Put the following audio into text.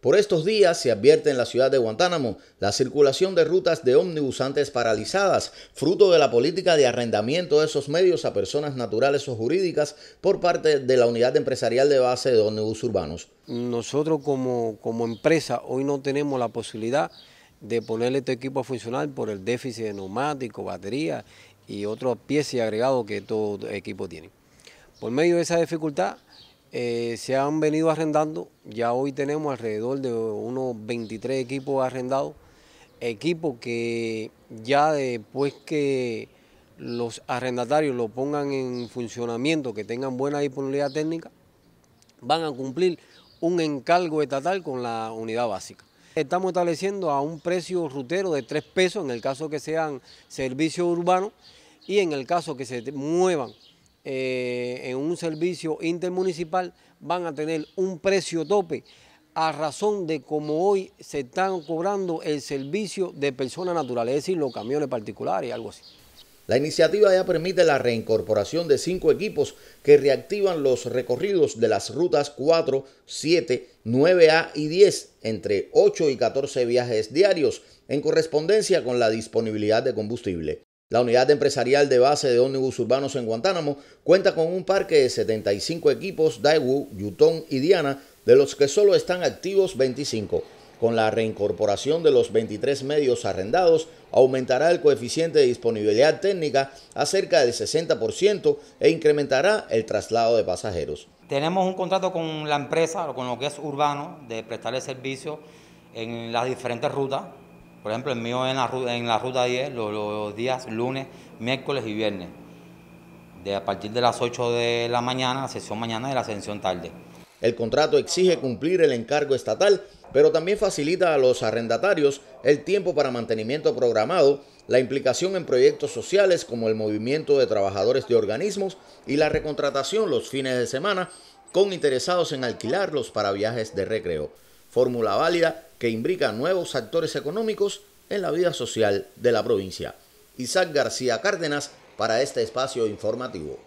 Por estos días se advierte en la ciudad de Guantánamo la circulación de rutas de ómnibus antes paralizadas, fruto de la política de arrendamiento de esos medios a personas naturales o jurídicas por parte de la unidad empresarial de base de ómnibus urbanos. Nosotros como, empresa hoy no tenemos la posibilidad de ponerle este equipo a funcionar por el déficit de neumático, batería y otros piezas y agregados que todo equipo tiene. Por medio de esa dificultad, eh, se han venido arrendando, ya hoy tenemos alrededor de unos 23 equipos arrendados, equipos que ya después que los arrendatarios lo pongan en funcionamiento, que tengan buena disponibilidad técnica, van a cumplir un encargo estatal con la unidad básica. Estamos estableciendo a un precio rutero de 3 pesos en el caso que sean servicios urbanos y en el caso que se muevan eh, en un servicio intermunicipal van a tener un precio tope a razón de cómo hoy se están cobrando el servicio de personas naturales, es decir, los camiones particulares y algo así. La iniciativa ya permite la reincorporación de cinco equipos que reactivan los recorridos de las rutas 4, 7, 9A y 10 entre 8 y 14 viajes diarios en correspondencia con la disponibilidad de combustible. La unidad empresarial de base de ómnibus urbanos en Guantánamo cuenta con un parque de 75 equipos Daewoo, Yutong y Diana, de los que solo están activos 25. Con la reincorporación de los 23 medios arrendados, aumentará el coeficiente de disponibilidad técnica a cerca del 60% e incrementará el traslado de pasajeros. Tenemos un contrato con la empresa, con lo que es Urbano, de prestarle servicio en las diferentes rutas por ejemplo, el mío en la, ruta 10, los, días lunes, miércoles y viernes. De a partir de las 8 de la mañana, sesión mañana y la sesión tarde. El contrato exige cumplir el encargo estatal, pero también facilita a los arrendatarios el tiempo para mantenimiento programado, la implicación en proyectos sociales como el movimiento de trabajadores de organismos y la recontratación los fines de semana con interesados en alquilarlos para viajes de recreo. Fórmula válida que imbrica nuevos actores económicos en la vida social de la provincia. Isaac García Cárdenas para este espacio informativo.